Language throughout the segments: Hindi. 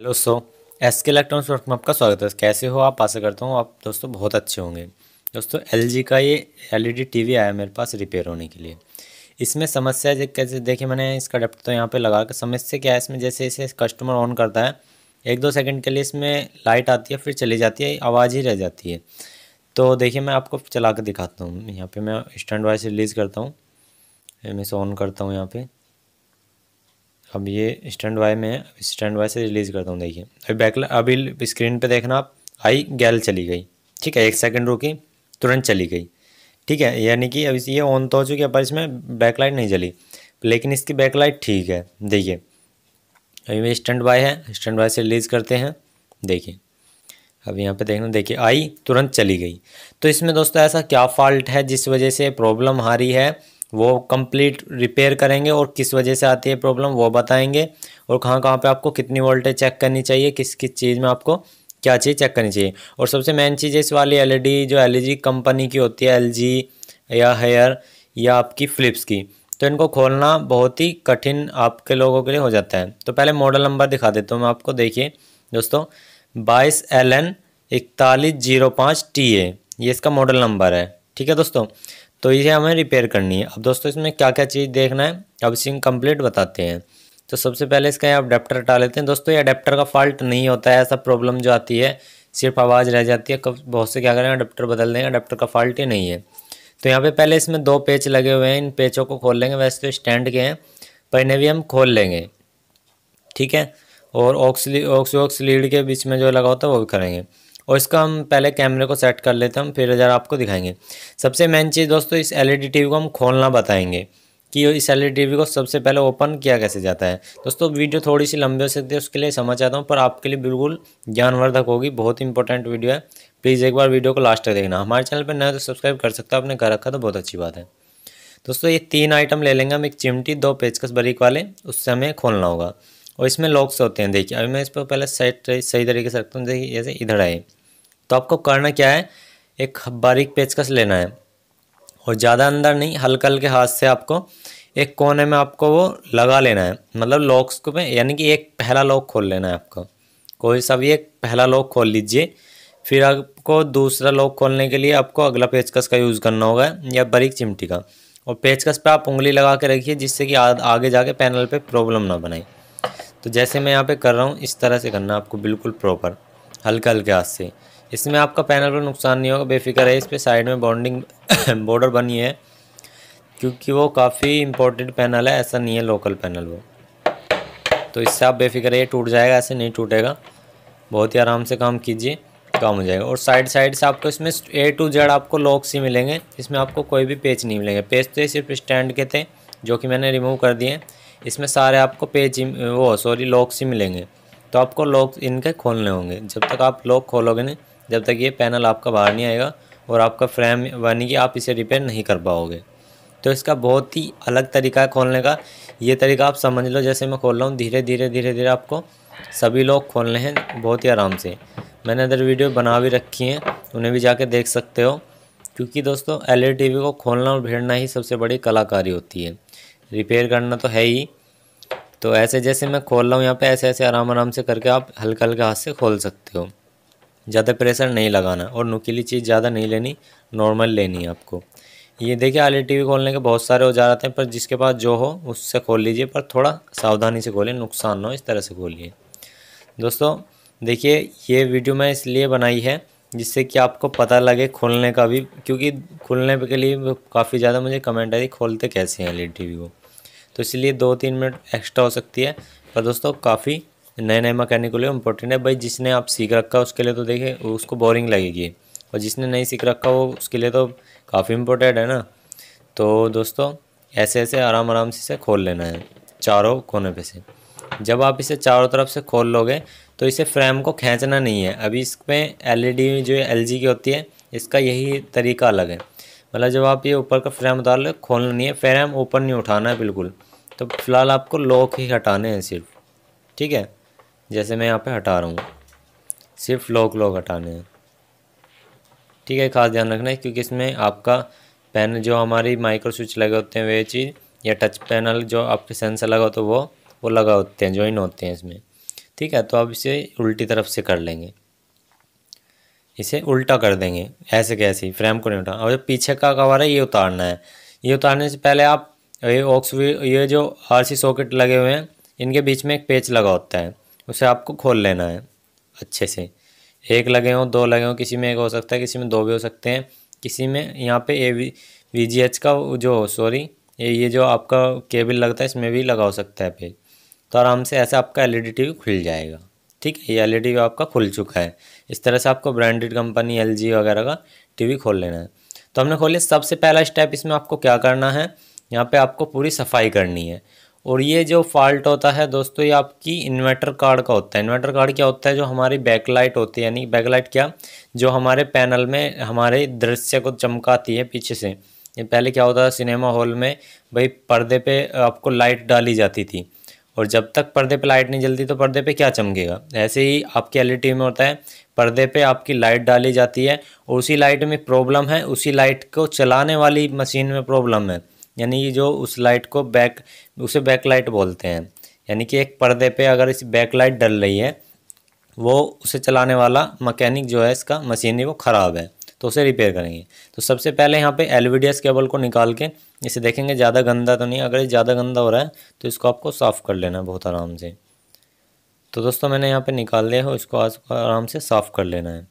hello so S K electronics product में आपका स्वागत है कैसे हो आप आशा करता हूँ आप दोस्तों बहुत अच्छे होंगे दोस्तों एल का ये टी टीवी e आया मेरे पास रिपेयर होने के लिए इसमें समस्या देख कैसे देखिए मैंने इसका अडेप्ट तो यहाँ पे लगा कर समस्या क्या है इसमें जैसे इसे कस्टमर ऑन करता है एक दो सेकेंड के लिए इसमें लाइट आती है फिर चली जाती है आवाज़ ही रह जाती है तो देखिए मैं आपको चला कर दिखाता हूँ यहाँ पर मैं स्टैंड वाइज रिलीज़ करता हूँ मैं इसे ऑन करता हूँ यहाँ पर अब ये स्टैंड वाई में है स्टैंड वाई से रिलीज़ करता हूँ देखिए अभी बैक अभी स्क्रीन पे देखना आप आई गैल चली गई ठीक है एक सेकंड रुकी तुरंत चली गई ठीक है यानी कि अब ये ऑन तो हो चुकी है पर इसमें बैकलाइट नहीं चली लेकिन इसकी बैकलाइट ठीक है देखिए अभी ये स्टैंड बाय है स्टैंड वाई से रिलीज़ करते हैं देखिए अब यहाँ पे देखना देखिए आई तुरंत चली गई तो इसमें दोस्तों ऐसा क्या फॉल्ट है जिस वजह से प्रॉब्लम आ रही है वो कंप्लीट रिपेयर करेंगे और किस वजह से आती है प्रॉब्लम वो बताएंगे और कहाँ कहाँ पे आपको कितनी वोल्टेज चेक करनी चाहिए किस किस चीज़ में आपको क्या चीज़ चेक करनी चाहिए और सबसे मेन चीज़ इस वाली एलईडी e जो एलईडी कंपनी e की होती है एलजी या हेयर या आपकी फ्लिप्स की तो इनको खोलना बहुत ही कठिन आपके लोगों के लिए हो जाता है तो पहले मॉडल नंबर दिखा देता हूँ मैं आपको देखिए दोस्तों बाईस एल एन इकतालीस जीरो पाँच टी ए ये इसका मॉडल नंबर है ठीक है दोस्तों तो इसे हमें रिपेयर करनी है अब दोस्तों इसमें क्या क्या चीज़ देखना है अब इसी कंप्लीट बताते हैं तो सबसे पहले इसका यहाँ अडेप्टर हटा लेते हैं दोस्तों ये अडेप्टर का फॉल्ट नहीं होता है ऐसा प्रॉब्लम जो आती है सिर्फ आवाज़ रह जाती है कब बहुत से क्या करें अडेप्टर बदल देंगे अडेप्टर का फॉल्ट ही नहीं है तो यहाँ पे पहले इसमें दो पेच लगे हुए हैं इन पेचों को खोल लेंगे वैसे तो स्टैंड के हैं पर इन्हें भी हम खोल लेंगे ठीक है और ऑक्सली ऑक्स ऑक्स लीड के बीच में जो लगा होता है वो भी करेंगे और इसका हम पहले कैमरे को सेट कर लेते हैं फिर ज़रा आपको दिखाएंगे सबसे मेन चीज़ दोस्तों इस एल ई e को हम खोलना बताएंगे कि इस एल ई e को सबसे पहले ओपन किया कैसे जाता है दोस्तों वीडियो थोड़ी सी लंबी हो सकती है उसके लिए समझ आता हूँ पर आपके लिए बिल्कुल ज्ञानवर्धक होगी बहुत इंपॉर्टेंट वीडियो है प्लीज़ एक बार वीडियो को लास्ट तक देखना हमारे चैनल पर नया तो सब्सक्राइब कर सकते हो आपने घर रखा तो बहुत अच्छी बात है दोस्तों ये तीन आइटम ले लेंगे हम एक चिमटी दो पेचकस बरीक वाले उससे हमें खोलना होगा और इसमें लॉक्स होते हैं देखिए अभी मैं इस पर पहले सेट सही तरीके से रखता हूँ देखिए जैसे इधर आए तो आपको करना क्या है एक बारीक पेचकस लेना है और ज़्यादा अंदर नहीं हल्के हल्के हाथ से आपको एक कोने में आपको वो लगा लेना है मतलब लॉक्स को में यानी कि एक पहला लॉक खोल लेना है आपको कोई सा भी एक पहला लॉक खोल लीजिए फिर आपको दूसरा लॉक खोलने के लिए आपको अगला पेचकस का यूज़ करना होगा या बारीक चिमटी का और पेचकस पे आप उंगली लगा के रखिए जिससे कि आ, आगे जाके पैनल पे प्रॉब्लम ना बनाए तो जैसे मैं यहाँ पे कर रहा हूँ इस तरह से करना आपको बिल्कुल प्रॉपर हल्का हल्के हाथ से इसमें आपका पैनल पर नुकसान नहीं होगा बेफिक्र है इस पर साइड में बॉन्डिंग बॉर्डर बनी है क्योंकि वो काफ़ी इम्पोर्टेंट पैनल है ऐसा नहीं है लोकल पैनल वो तो इससे आप बेफिक्र ये टूट जाएगा ऐसे नहीं टूटेगा बहुत ही आराम से काम कीजिए काम हो जाएगा और साइड साइड से आपको इसमें ए टू जेड आपको लॉक्स ही मिलेंगे इसमें आपको कोई भी पेज नहीं मिलेंगे पेज तो सिर्फ स्टैंड के थे जो कि मैंने रिमूव कर दिए इसमें सारे आपको पेज वो सॉरी लॉक्स ही मिलेंगे तो आपको लॉक इनके खोलने होंगे जब तक आप लॉक खोलोगे नहीं जब तक ये पैनल आपका बाहर नहीं आएगा और आपका फ्रेम यानी कि आप इसे रिपेयर नहीं कर पाओगे तो इसका बहुत ही अलग तरीका है खोलने का ये तरीका आप समझ लो जैसे मैं खोल रहा हूँ धीरे धीरे धीरे धीरे आपको सभी लोग खोलने हैं बहुत ही आराम से मैंने अदर वीडियो बना भी रखी हैं उन्हें भी जाके देख सकते हो क्योंकि दोस्तों एल ई को खोलना और भेड़ना ही सबसे बड़ी कलाकारी होती है रिपेयर करना तो है ही तो ऐसे जैसे मैं खोल रहा हूँ यहाँ पे ऐसे ऐसे आराम आराम से करके आप हल्का हल्के हाथ से खोल सकते हो ज़्यादा प्रेशर नहीं लगाना और नुकीली चीज़ ज़्यादा नहीं लेनी नॉर्मल लेनी है आपको ये देखिए आल टी खोलने के बहुत सारे औजार आते हैं पर जिसके पास जो हो उससे खोल लीजिए पर थोड़ा सावधानी से खोलें नुकसान ना हो इस तरह से खोलिए दोस्तों देखिए ये वीडियो मैं इसलिए बनाई है जिससे कि आपको पता लगे खोलने का भी क्योंकि खुलने के लिए काफ़ी ज़्यादा मुझे कमेंट आई खोलते कैसे हैं एल ई को तो इसलिए दो तीन मिनट एक्स्ट्रा हो सकती है पर दोस्तों काफ़ी नए नए मकैनिक के लिए इंपॉर्टेंट है भाई जिसने आप सीख रखा है उसके लिए तो देखिए उसको बोरिंग लगेगी और जिसने नहीं सीख रखा वो उसके लिए तो काफ़ी इम्पोर्टेंट है ना तो दोस्तों ऐसे ऐसे आराम आराम से इसे खोल लेना है चारों कोने पे से जब आप इसे चारों तरफ से खोल लोगे तो इसे फ्रेम को खींचना नहीं है अभी इसमें एलईडी e जो एल जी की होती है इसका यही तरीका अलग है मतलब जब आप ये ऊपर का फ्रेम उतार लो खोलना नहीं है फ्रेम ऊपर नहीं उठाना है बिल्कुल तो फिलहाल आपको लॉक ही हटाने हैं सिर्फ ठीक है जैसे मैं यहाँ पे हटा रहा हूँ सिर्फ लॉक लॉक हटाने हैं ठीक है खास ध्यान रखना है क्योंकि इसमें आपका पैनल जो हमारी माइक्रो स्विच लगे होते हैं वे चीज़ या टच पैनल जो आपके सेंसर लगा होता तो है वो वो लगा होते हैं ज्वाइन होते हैं इसमें ठीक है तो आप इसे उल्टी तरफ से कर लेंगे इसे उल्टा कर देंगे ऐसे कैसे फ्रेम को नहीं उठाना और जो पीछे का कवर है ये उतारना है ये उतारने से पहले आप ये ऑक्स ये जो आर सी सॉकेट लगे हुए हैं इनके बीच में एक पेच लगा होता है उसे आपको खोल लेना है अच्छे से एक लगे हों दो लगे हों किसी में एक हो सकता है किसी में दो भी हो सकते हैं किसी में यहाँ पे A V V G H का जो सॉरी ये जो आपका केबल लगता है इसमें भी लगा हो सकता है पेज तो आराम से ऐसा आपका एल ई टी खुल जाएगा ठीक है ये एल ई e आपका खुल चुका है इस तरह से आपको ब्रांडेड कंपनी एल जी वगैरह का वी खोल लेना है तो हमने खोले सबसे पहला स्टेप इसमें आपको क्या करना है यहाँ पे आपको पूरी सफाई करनी है और ये जो फॉल्ट होता है दोस्तों ये आपकी इन्वर्टर कार्ड का होता है इन्वर्टर कार्ड क्या होता है जो हमारी बैकलाइट होती है यानी बैकलाइट क्या जो हमारे पैनल में हमारे दृश्य को चमकाती है पीछे से ये पहले क्या होता था सिनेमा हॉल में भाई पर्दे पे आपको लाइट डाली जाती थी और जब तक पर्दे पे लाइट नहीं जलती तो पर्दे पे क्या चमकेगा ऐसे ही आपके एल में होता है पर्दे पे आपकी लाइट डाली जाती है और उसी लाइट में प्रॉब्लम है उसी लाइट को चलाने वाली मशीन में प्रॉब्लम है यानी ये जो उस लाइट को बैक उसे बैक लाइट बोलते हैं यानी कि एक पर्दे पे अगर इस बैक लाइट डल रही है वो उसे चलाने वाला मकैनिक जो है इसका मशीनरी वो ख़राब है तो उसे रिपेयर करेंगे तो सबसे पहले यहाँ पे एल केबल को निकाल के इसे देखेंगे ज़्यादा गंदा तो नहीं अगर ये ज़्यादा गंदा हो रहा है तो इसको आपको साफ़ कर लेना है बहुत आराम से तो दोस्तों मैंने यहाँ पर निकाल दिया है इसको आराम से साफ़ कर लेना है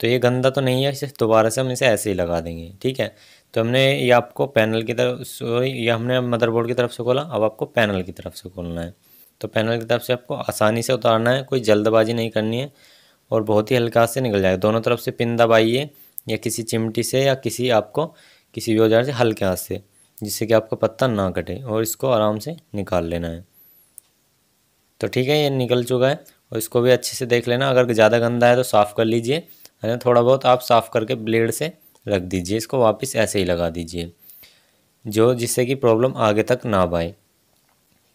तो ये गंदा तो नहीं है इसे दोबारा से हम इसे ऐसे ही लगा देंगे ठीक है तो हमने ये आपको पैनल की तरफ सॉरी ये हमने मदरबोर्ड की तरफ से खोला अब आपको पैनल की तरफ से खोलना है तो पैनल की तरफ से आपको आसानी से उतारना है कोई जल्दबाजी नहीं करनी है और बहुत ही हल्का से निकल जाएगा दोनों तरफ से पिन दबाइए या किसी चिमटी से या किसी आपको किसी भी औजार से हल्के हाथ से जिससे कि आपका पत्ता ना कटे और इसको आराम से निकाल लेना है तो ठीक है ये निकल चुका है और इसको भी अच्छे से देख लेना अगर ज़्यादा गंदा है तो साफ़ कर लीजिए है ना थोड़ा बहुत आप साफ़ करके ब्लेड से रख दीजिए इसको वापस ऐसे ही लगा दीजिए जो जिससे कि प्रॉब्लम आगे तक ना पाए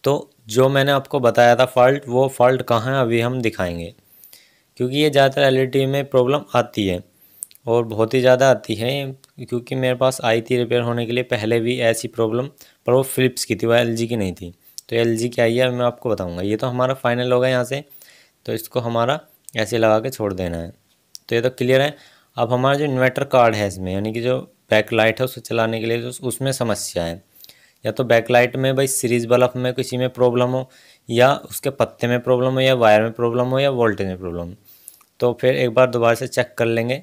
तो जो मैंने आपको बताया था फॉल्ट वो फॉल्ट कहाँ है अभी हम दिखाएंगे क्योंकि ये ज़्यादातर एल e में प्रॉब्लम आती है और बहुत ही ज़्यादा आती है क्योंकि मेरे पास आई थी रिपेयर होने के लिए पहले भी ऐसी प्रॉब्लम पर वो फिलिप्स की थी वह एल की नहीं थी तो एल जी की आई है मैं आपको बताऊँगा ये तो हमारा फाइनल होगा यहाँ से तो इसको हमारा ऐसे लगा के छोड़ देना है तो ये तो क्लियर है अब हमारा जो इन्वर्टर कार्ड है इसमें यानी कि जो बैक लाइट है उसको चलाने के लिए जो उसमें समस्या है या तो बैक लाइट में भाई सीरीज बल्ब में किसी में प्रॉब्लम हो या उसके पत्ते में प्रॉब्लम हो या वायर में प्रॉब्लम हो या वोल्टेज में प्रॉब्लम तो फिर एक बार दोबारा से चेक कर लेंगे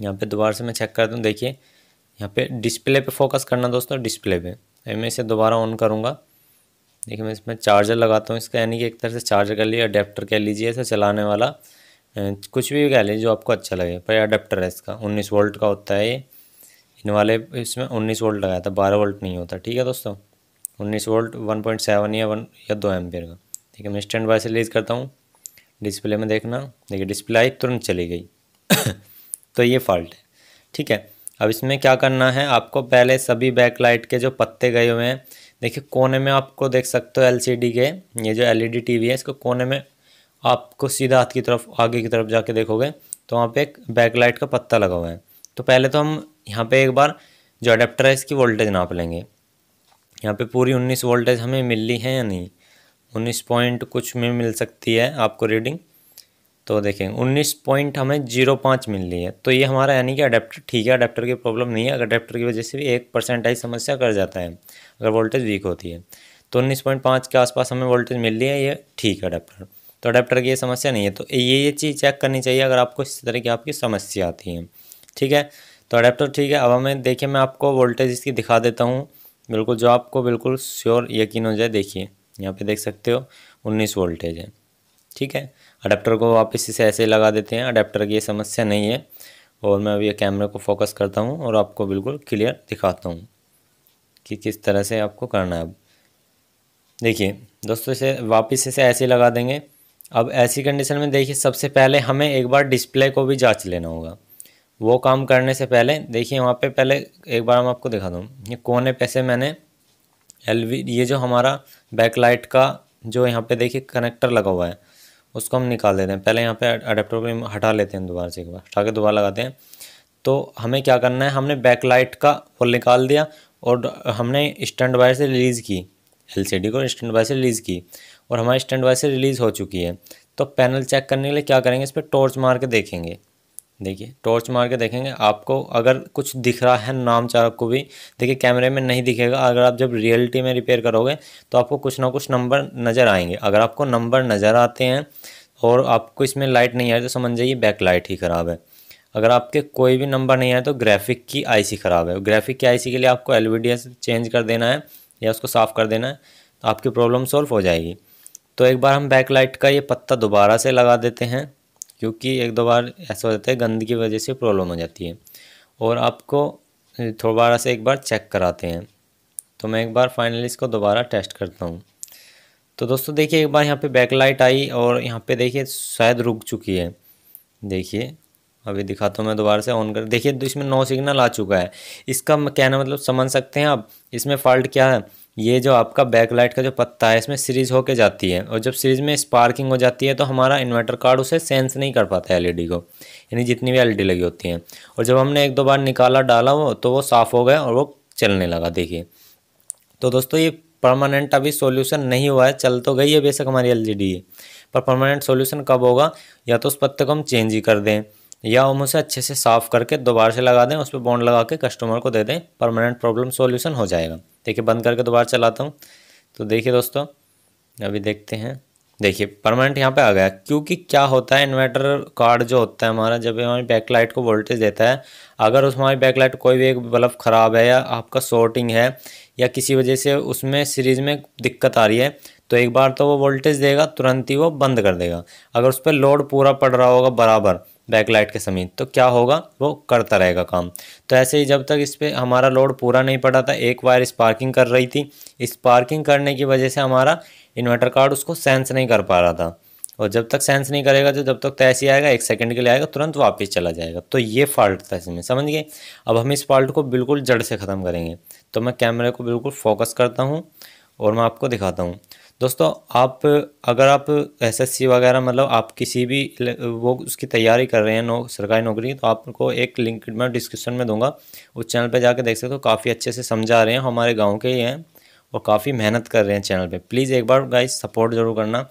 यहाँ पे दोबारा से मैं चेक करता हूँ देखिए यहाँ पे डिस्प्ले पे फोकस करना दोस्तों डिस्प्ले पे अभी मैं इसे दोबारा ऑन करूँगा देखिए मैं इसमें चार्जर लगाता हूँ इसका यानी कि एक तरह से चार्जर कर लिए अडेप्टर कह लीजिए इसे चलाने वाला कुछ भी कह लें जो आपको अच्छा लगे पर अडेप्टर है इसका उन्नीस वोल्ट का होता है ये इन वाले इसमें उन्नीस वोल्ट लगाया था बारह वोल्ट नहीं होता ठीक है दोस्तों उन्नीस वोल्ट वन पॉइंट सेवन या वन या दो एमपियर का ठीक है मैं स्टैंड बाय से रिलीज़ करता हूँ डिस्प्ले में देखना देखिए डिस्प्ले आई तुरंत चली गई तो ये फॉल्ट है ठीक है अब इसमें क्या करना है आपको पहले सभी बैकलाइट के जो पत्ते गए हुए हैं देखिए कोने में आपको देख सकते हो एलसीडी के ये जो एलईडी टीवी e है इसको कोने में आपको सीधा हाथ की तरफ आगे की तरफ जाके देखोगे तो वहाँ पे एक बैकलाइट का पत्ता लगा हुआ है तो पहले तो हम यहाँ पे एक बार जो अडेप्टर है इसकी वोल्टेज नाप लेंगे यहाँ पे पूरी उन्नीस वोल्टेज हमें मिली है या नहीं उन्नीस पॉइंट कुछ में मिल सकती है आपको रीडिंग तो देखें उन्नीस पॉइंट हमें जीरो पाँच मिल रही है तो ये हमारा यानी कि अडेप्टर ठीक है अडेप्टर की प्रॉब्लम नहीं है अगर अडेप्टर की वजह से भी एक परसेंटेज समस्या कर जाता है अगर वोल्टेज वीक होती है तो उन्नीस पॉइंट पाँच के आसपास हमें वोल्टेज मिल रही है ये ठीक है अडेप्टर तो अडेप्टर की ये समस्या नहीं है तो ये ये चीज़ चेक करनी चाहिए अगर आपको इस तरह की आपकी समस्या आती है ठीक है तो अडेप्टर ठीक है अब हमें देखिए मैं आपको वोल्टेज इसकी दिखा देता हूँ बिल्कुल जो आपको बिल्कुल श्योर यकीन हो जाए देखिए यहाँ पे देख सकते हो उन्नीस वोल्टेज है ठीक है अडेप्टर को वापस इसे ऐसे ही लगा देते हैं अडेप्टर की ये समस्या नहीं है और मैं अभी कैमरे को फोकस करता हूँ और आपको बिल्कुल क्लियर दिखाता हूँ कि किस तरह से आपको करना है अब देखिए दोस्तों इसे वापस इसे ऐसे लगा देंगे अब ऐसी कंडीशन में देखिए सबसे पहले हमें एक बार डिस्प्ले को भी जांच लेना होगा वो काम करने से पहले देखिए वहाँ पे पहले एक बार मैं आपको दिखा दूँ ये कोने पे से मैंने एल ये जो हमारा बैकलाइट का जो यहाँ पे देखिए कनेक्टर लगा हुआ है उसको हम निकाल देते हैं पहले यहाँ पे अडेप्टर को हटा लेते हैं दोबारा से एक बार हटा के दोबारा लगाते हैं तो हमें क्या करना है हमने बैकलाइट का वो निकाल दिया और हमने स्टैंड वायर से रिलीज़ की डी को स्टैंड बाय से रिलीज़ की और हमारी स्टैंड बाय से रिलीज़ हो चुकी है तो पैनल चेक करने के लिए क्या करेंगे इस पर टॉर्च मार के देखेंगे देखिए टॉर्च मार के देखेंगे आपको अगर कुछ दिख रहा है नाम चालक को भी देखिए कैमरे में नहीं दिखेगा अगर आप जब रियलिटी में रिपेयर करोगे तो आपको कुछ ना कुछ नंबर नज़र आएंगे अगर आपको नंबर नज़र आते हैं और आपको इसमें लाइट नहीं आई तो समझ जाइए बैक लाइट ही ख़राब है अगर आपके कोई भी नंबर नहीं आए तो ग्राफिक की आईसी ख़राब है ग्राफिक की आईसी के लिए आपको एल चेंज कर देना है या उसको साफ़ कर देना है तो आपकी प्रॉब्लम सॉल्व हो जाएगी तो एक बार हम बैक लाइट का ये पत्ता दोबारा से लगा देते हैं क्योंकि एक दो बार ऐसा हो जाता है गंद की वजह से प्रॉब्लम हो जाती है और आपको दोबारा से एक बार चेक कराते हैं तो मैं एक बार फाइनली इसको दोबारा टेस्ट करता हूँ तो दोस्तों देखिए एक बार यहाँ पे लाइट आई और यहाँ पे देखिए शायद रुक चुकी है देखिए अभी दिखाता हूँ मैं दोबारा से ऑन कर देखिए तो इसमें नो सिग्नल आ चुका है इसका कहना मतलब समझ सकते हैं आप इसमें फॉल्ट क्या है ये जो आपका बैकलाइट का जो पत्ता है इसमें सीरीज होके जाती है और जब सीरीज में स्पार्किंग हो जाती है तो हमारा इन्वर्टर कार्ड उसे सेंस नहीं कर पाता है एलईडी को यानी जितनी भी एलईडी लगी होती हैं और जब हमने एक दो बार निकाला डाला वो तो वो साफ़ हो गया और वो चलने लगा देखिए तो दोस्तों ये परमानेंट अभी सोल्यूशन नहीं हुआ है चल तो गई है बेशक हमारी एल है पर परमानेंट सोल्यूशन कब होगा या तो उस पत्ते को हम चेंज ही कर दें या हम उसे अच्छे से साफ़ करके दोबारा से लगा दें उस पर बॉन्ड लगा के कस्टमर को दे दें परमानेंट प्रॉब्लम सॉल्यूशन हो जाएगा देखिए बंद करके दोबारा चलाता हूँ तो देखिए दोस्तों अभी देखते हैं देखिए परमानेंट यहाँ पे आ गया क्योंकि क्या होता है इन्वर्टर कार्ड जो होता है हमारा जब हमारी बैकलाइट को वोल्टेज देता है अगर उस हमारी बैकलाइट कोई भी एक बल्ब ख़राब है या आपका शॉर्टिंग है या किसी वजह से उसमें सीरीज़ में दिक्कत आ रही है तो एक बार तो वो वोल्टेज देगा तुरंत ही वो बंद कर देगा अगर उस पर लोड पूरा पड़ रहा होगा बराबर बैकलाइट के समीत तो क्या होगा वो करता रहेगा काम तो ऐसे ही जब तक इस पर हमारा लोड पूरा नहीं पड़ा था एक वायर स्पार्किंग कर रही थी स्पार्किंग करने की वजह से हमारा इन्वर्टर कार्ड उसको सेंस नहीं कर पा रहा था और जब तक सेंस नहीं करेगा तो जब तक तैसे तो ही आएगा एक सेकंड के लिए आएगा तुरंत वापस चला जाएगा तो ये फॉल्ट था इसमें समझ गए अब हम इस फॉल्ट को बिल्कुल जड़ से ख़त्म करेंगे तो मैं कैमरे को बिल्कुल फोकस करता हूँ और मैं आपको दिखाता हूँ दोस्तों आप अगर आप एसएससी वगैरह मतलब आप किसी भी वो उसकी तैयारी कर रहे हैं नो सरकारी नौकरी तो आपको एक लिंक मैं डिस्क्रिप्शन में दूंगा उस चैनल पे जाके देख सकते हो काफ़ी अच्छे से समझा रहे हैं हमारे गांव के ही हैं और काफ़ी मेहनत कर रहे हैं चैनल पे प्लीज़ एक बार गाइस सपोर्ट ज़रूर करना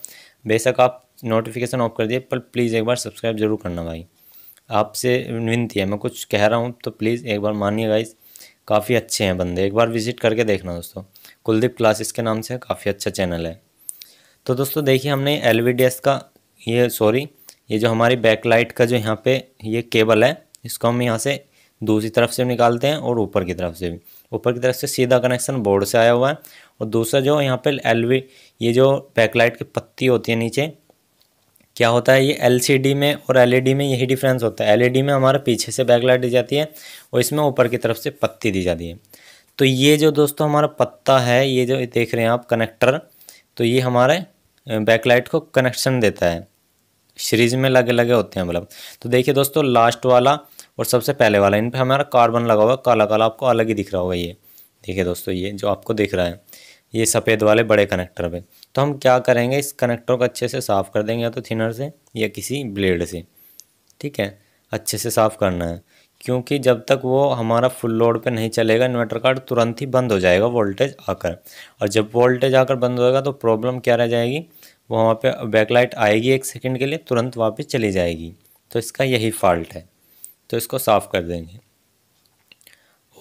बेशक आप नोटिफिकेशन ऑफ कर दिए पर प्लीज़ एक बार सब्सक्राइब ज़रूर करना भाई आपसे विनती है मैं कुछ कह रहा हूँ तो प्लीज़ एक बार मानिए गाइस काफ़ी अच्छे हैं बंदे एक बार विजिट करके देखना दोस्तों कुलदीप क्लासेस के नाम से काफ़ी अच्छा चैनल है तो दोस्तों देखिए हमने एल का ये सॉरी ये जो हमारी बैकलाइट का जो यहाँ पे ये केबल है इसको हम यहाँ से दूसरी तरफ से निकालते हैं और ऊपर की तरफ से भी ऊपर की तरफ से सीधा कनेक्शन बोर्ड से आया हुआ है और दूसरा जो यहाँ पे एल ये जो बैकलाइट की पत्ती होती है नीचे क्या होता है ये एल में और एल e में यही डिफरेंस होता है एल e में हमारा पीछे से बैकलाइट दी जाती है और इसमें ऊपर की तरफ से पत्ती दी जाती है तो ये जो दोस्तों हमारा पत्ता है ये जो देख रहे हैं आप कनेक्टर तो ये हमारे बैकलाइट को कनेक्शन देता है सीरीज में लगे लगे होते हैं मतलब तो देखिए दोस्तों लास्ट वाला और सबसे पहले वाला इन पर हमारा कार्बन लगा हुआ है काला काला आपको अलग ही दिख रहा होगा ये देखिए दोस्तों ये जो आपको दिख रहा है ये सफ़ेद वाले बड़े कनेक्टर पे तो हम क्या करेंगे इस कनेक्टर को अच्छे से साफ़ कर देंगे या तो थिनर से या किसी ब्लेड से ठीक है अच्छे से साफ़ करना है क्योंकि जब तक वो हमारा फुल लोड पे नहीं चलेगा इन्वर्टर कार्ड तुरंत ही बंद हो जाएगा वोल्टेज आकर और जब वोल्टेज आकर बंद होएगा तो प्रॉब्लम क्या रह जाएगी वो वहाँ पे बैकलाइट आएगी एक सेकंड के लिए तुरंत वापस चली जाएगी तो इसका यही फॉल्ट है तो इसको साफ़ कर देंगे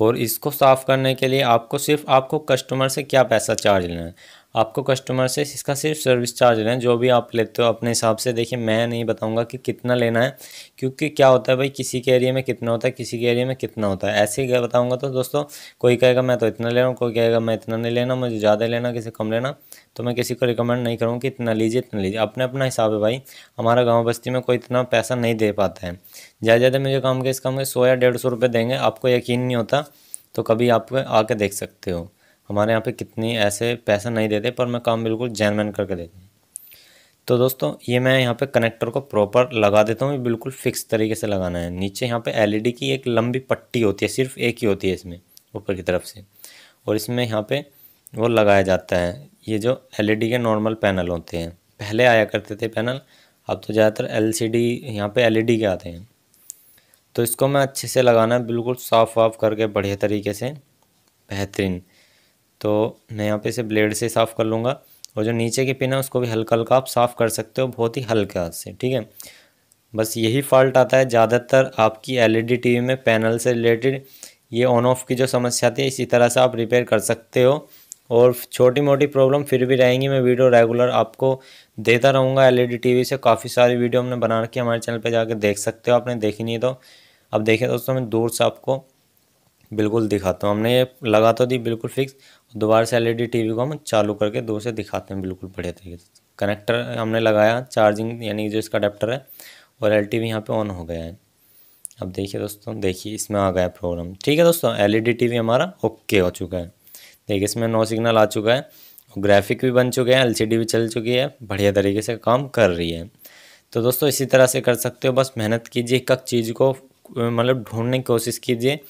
और इसको साफ़ करने के लिए आपको सिर्फ आपको कस्टमर से क्या पैसा चार्ज लेना है आपको कस्टमर से इसका सिर्फ सर्विस चार्ज लें जो भी आप लेते हो अपने हिसाब से देखिए मैं नहीं बताऊंगा कि कितना लेना है क्योंकि क्या होता है भाई किसी के एरिया में कितना होता है किसी के एरिया में कितना होता है ऐसे ही बताऊँगा तो दोस्तों कोई कहेगा मैं तो इतना ले रहा हूँ कोई कहेगा मैं इतना नहीं लेना मुझे ज़्यादा लेना किसी कम लेना तो मैं किसी को रिकमेंड नहीं करूँ कि इतना लीजिए इतना लीजिए अपने अपना हिसाब है भाई हमारा गाँव बस्ती में कोई इतना पैसा नहीं दे पाता है ज़्यादा ज़्यादा मुझे काम के इस काम के सौ या डेढ़ सौ रुपये देंगे आपको यकीन नहीं होता तो कभी आप आके देख सकते हो हमारे यहाँ पे कितनी ऐसे पैसा नहीं देते पर मैं काम बिल्कुल जैनमैन करके देते हैं तो दोस्तों ये मैं यहाँ पे कनेक्टर को प्रॉपर लगा देता हूँ ये बिल्कुल फिक्स तरीके से लगाना है नीचे यहाँ पे एलईडी की एक लंबी पट्टी होती है सिर्फ एक ही होती है इसमें ऊपर की तरफ से और इसमें यहाँ पे वो लगाया जाता है ये जो एल के नॉर्मल पैनल होते हैं पहले आया करते थे पैनल अब तो ज़्यादातर एल सी डी यहाँ पर एल के आते हैं तो इसको मैं अच्छे से लगाना है बिल्कुल साफ वाफ करके बढ़िया तरीके से बेहतरीन तो मैं यहाँ पे इसे ब्लेड से साफ़ कर लूँगा और जो नीचे की पिन है उसको भी हल्का हल्का आप साफ़ कर सकते हो बहुत ही हल्के हाथ से ठीक है बस यही फॉल्ट आता है ज़्यादातर आपकी एलईडी टीवी e में पैनल से रिलेटेड ये ऑन ऑफ की जो समस्या आती है इसी तरह से आप रिपेयर कर सकते हो और छोटी मोटी प्रॉब्लम फिर भी रहेंगी मैं वीडियो रेगुलर आपको देता रहूँगा एल ई e से काफ़ी सारी वीडियो हमने बना रखी हमारे चैनल पर जाकर देख सकते हो आपने देखी नहीं तो अब देखें दोस्तों मैं दूर से आपको बिल्कुल दिखाता हूँ हमने ये लगा तो दी बिल्कुल फिक्स दोबारा से एलईडी टीवी e को हम चालू करके दो से दिखाते हैं बिल्कुल बढ़िया तरीके से कनेक्टर हमने लगाया चार्जिंग यानी जो इसका अडेप्टर है और एल टी e यहाँ पर ऑन हो गया है अब देखिए दोस्तों देखिए इसमें आ गया प्रोग्राम ठीक है दोस्तों एल ई e हमारा ओके हो चुका है देखिए इसमें नो सिग्नल आ चुका है और ग्राफिक भी बन चुके हैं एलसीडी भी चल चुकी है बढ़िया तरीके से काम कर रही है तो दोस्तों इसी तरह से कर सकते हो बस मेहनत कीजिए एक चीज़ को मतलब ढूंढने की कोशिश कीजिए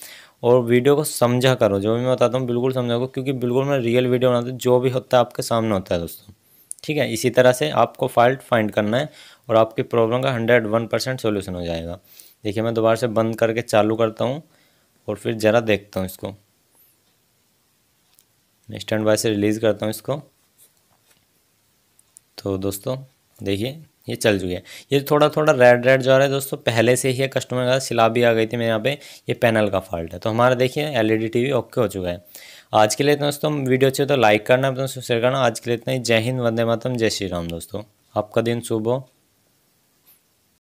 और वीडियो को समझा करो जो भी मैं बताता हूँ बिल्कुल समझा करो क्योंकि बिल्कुल मैं रियल वीडियो बनाता हूँ जो भी होता है आपके सामने होता है दोस्तों ठीक है इसी तरह से आपको फाइल्ट फाइंड करना है और आपकी प्रॉब्लम का हंड्रेड वन परसेंट सोल्यूशन हो जाएगा देखिए मैं दोबारा से बंद करके चालू करता हूँ और फिर ज़रा देखता हूँ इसको स्टैंड बाय से रिलीज़ करता हूँ इसको तो दोस्तों देखिए ये चल चुकी है ये थोड़ा थोड़ा रेड रेड जो आ रहा है दोस्तों पहले से ही कस्टमर का सिला भी आ गई थी मेरे यहाँ पे ये पैनल का फॉल्ट है तो हमारा देखिए एलईडी टीवी ओके हो चुका है आज के लिए तो दोस्तों वीडियो अच्छी हो तो लाइक करना दोस्तों शेयर करना आज के लिए इतना ही जय हिंद वंदे मातम जय श्री राम दोस्तों आपका दिन शुभ हो